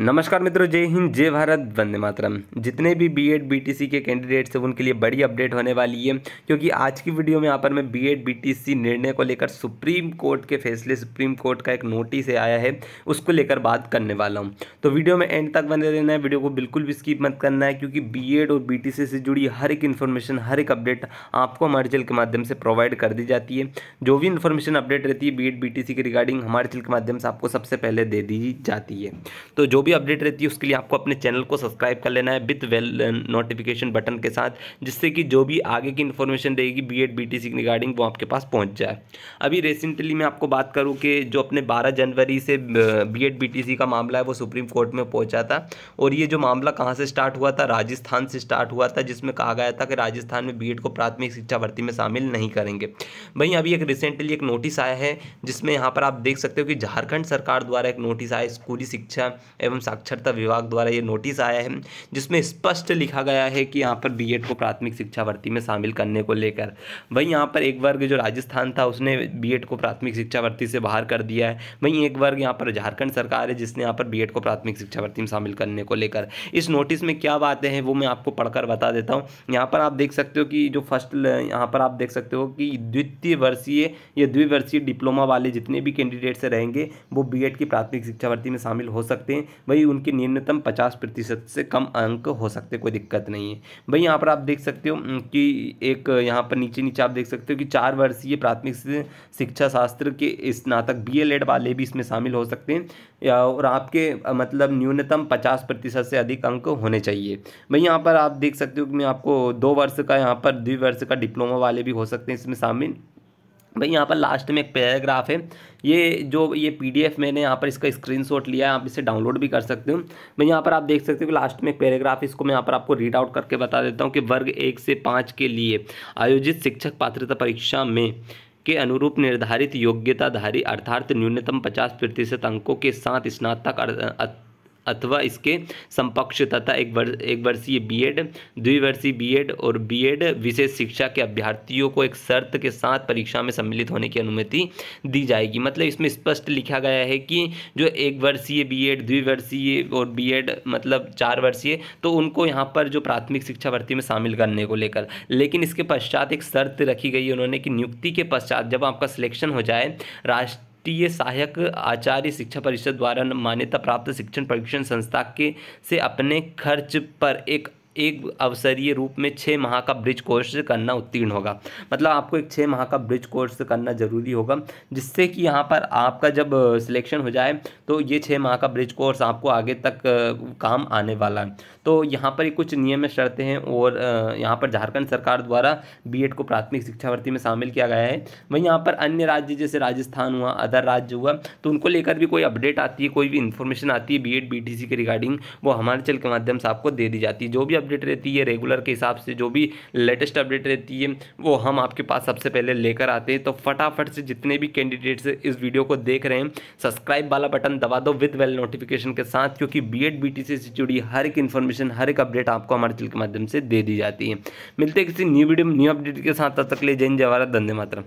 नमस्कार मित्रों जय हिंद जय भारत वंदे मातरम जितने भी बीएड बीटीसी के कैंडिडेट्स हैं उनके लिए बड़ी अपडेट होने वाली है क्योंकि आज की वीडियो में यहाँ पर मैं बीएड बीटीसी निर्णय को लेकर सुप्रीम कोर्ट के फैसले सुप्रीम कोर्ट का एक नोटिस आया है उसको लेकर बात करने वाला हूँ तो वीडियो में एंड तक बने रहना है वीडियो को बिल्कुल भी स्कीप मत करना है क्योंकि बी और बी से जुड़ी हर एक इन्फॉर्मेशन हर एक अपडेट आपको हमारे के माध्यम से प्रोवाइड कर दी जाती है जो भी इन्फॉर्मेशन अपडेट रहती है बी एड के रिगार्डिंग हमारे के माध्यम से आपको सबसे पहले दे दी जाती है तो जो भी अपडेट रहती है उसके लिए आपको अपने चैनल को सब्सक्राइब कर लेना है विथ वेल नोटिफिकेशन बटन के साथ जिससे कि जो भी आगे की इन्फॉर्मेशन रहेगी बी एड बी रिगार्डिंग वो आपके पास पहुँच जाए अभी रिसेंटली मैं आपको बात करूँ कि जो अपने बारह जनवरी से बी एड का मामला है वो सुप्रीम कोर्ट में पहुँचा था और ये जो मामला कहाँ से स्टार्ट हुआ था राजस्थान से स्टार्ट हुआ था जिसमें कहा गया था कि राजस्थान में बी को प्राथमिक शिक्षा भर्ती में शामिल नहीं करेंगे वहीं अभी एक रिसेंटली एक नोटिस आया है जिसमें यहाँ पर आप देख सकते हो कि झारखंड सरकार द्वारा एक नोटिस आया स्कूली शिक्षा एवं साक्षरता विभाग द्वारा ये नोटिस आया है जिसमें स्पष्ट लिखा गया है कि यहाँ पर बीएड को प्राथमिक शिक्षा भर्ती में शामिल करने को लेकर वहीं यहाँ पर एक वर्ग जो राजस्थान था उसने बी को प्राथमिक शिक्षा भर्ती से बाहर कर दिया है वहीं एक वर्ग यहाँ पर झारखंड सरकार है जिसने यहाँ पर बी को प्राथमिक शिक्षा भर्ती में शामिल करने को लेकर इस नोटिस में क्या बातें हैं वो मैं आपको पढ़कर बता देता हूँ यहाँ पर आप देख सकते हो कि जो फर्स्ट यहाँ पर आप देख सकते हो कि द्वितीय वर्षीय या द्विवर्षीय डिप्लोमा वाले जितने भी कैंडिडेट्स रहेंगे वो बीएड की प्राथमिक शिक्षा भर्ती में शामिल हो सकते हैं वही उनके न्यूनतम पचास प्रतिशत से कम अंक हो सकते कोई दिक्कत नहीं है भाई यहाँ पर आप देख सकते हो कि एक यहाँ पर नीचे नीचे आप देख सकते हो कि चार वर्षीय प्राथमिक शिक्षा शास्त्र के स्नातक बी एल e वाले भी इसमें शामिल हो सकते हैं और आपके मतलब न्यूनतम पचास प्रतिशत से अधिक अंक होने चाहिए भाई यहाँ पर आप देख सकते हो कि मैं आपको दो वर्ष का यहाँ पर द्विवर्ष का डिप्लोमा वाले भी हो सकते हैं इसमें शामिल भाई यहाँ पर लास्ट में एक पैराग्राफ है ये जो ये पीडीएफ मैंने यहाँ पर इसका स्क्रीनशॉट लिया है आप इसे डाउनलोड भी कर सकते हो मैं यहाँ पर आप देख सकते हो कि लास्ट में एक पैराग्राफ इसको मैं यहाँ पर आपको रीड आउट करके बता देता हूँ कि वर्ग एक से पाँच के लिए आयोजित शिक्षक पात्रता परीक्षा में के अनुरूप निर्धारित योग्यताधारी अर्थात न्यूनतम पचास प्रतिशत अंकों के साथ स्नातक अथवा इसके समपक्ष तथा एक वर्ष एक वर्षीय बीएड द्विवर्षीय बीएड और बीएड विशेष शिक्षा के अभ्यर्थियों को एक शर्त के साथ परीक्षा में सम्मिलित होने की अनुमति दी जाएगी मतलब इसमें स्पष्ट लिखा गया है कि जो एक वर्षीय बीएड द्विवर्षीय और बीएड मतलब चार वर्षीय तो उनको यहाँ पर जो प्राथमिक शिक्षा भर्ती में शामिल करने को लेकर लेकिन इसके पश्चात एक शर्त रखी गई है उन्होंने कि नियुक्ति के पश्चात जब आपका सिलेक्शन हो जाए राष्ट्र राष्ट्रीय सहायक आचार्य शिक्षा परिषद द्वारा मान्यता प्राप्त शिक्षण परीक्षण संस्था के से अपने खर्च पर एक एक अवसरीय रूप में छः माह का ब्रिज कोर्स करना उत्तीर्ण होगा मतलब आपको एक छः माह का ब्रिज कोर्स करना ज़रूरी होगा जिससे कि यहाँ पर आपका जब सिलेक्शन हो जाए तो ये छः माह का ब्रिज कोर्स आपको आगे तक काम आने वाला है तो यहाँ पर कुछ नियम शर्तें हैं और यहाँ पर झारखंड सरकार द्वारा बी को प्राथमिक शिक्षा भर्ती में शामिल किया गया है वहीं यहाँ पर अन्य राज्य जैसे राजस्थान हुआ अदर राज्य हुआ तो उनको लेकर भी कोई अपडेट आती है कोई भी इन्फॉर्मेशन आती है बी एड के रिगार्डिंग वो हमारे चैनल के माध्यम से आपको दे दी जाती है जो भी अपडेट रहती है रेगुलर के हिसाब से जो भी लेटेस्ट अपडेट रहती है वो हम आपके पास सबसे पहले लेकर आते हैं तो फटाफट से जितने भी कैंडिडेट्स इस वीडियो को देख रहे हैं सब्सक्राइब वाला बटन दबा दो विद वेल नोटिफिकेशन के साथ क्योंकि बी एड बी से जुड़ी हर एक इन्फॉर्मेशन हर एक अपडेट आपको हमारे चैनल के माध्यम से दे दी जाती है मिलते हैं किसी न्यू वीडियो न्यू अपडेट के साथ तब तक ले जैन जवाहर धंधे मात्रा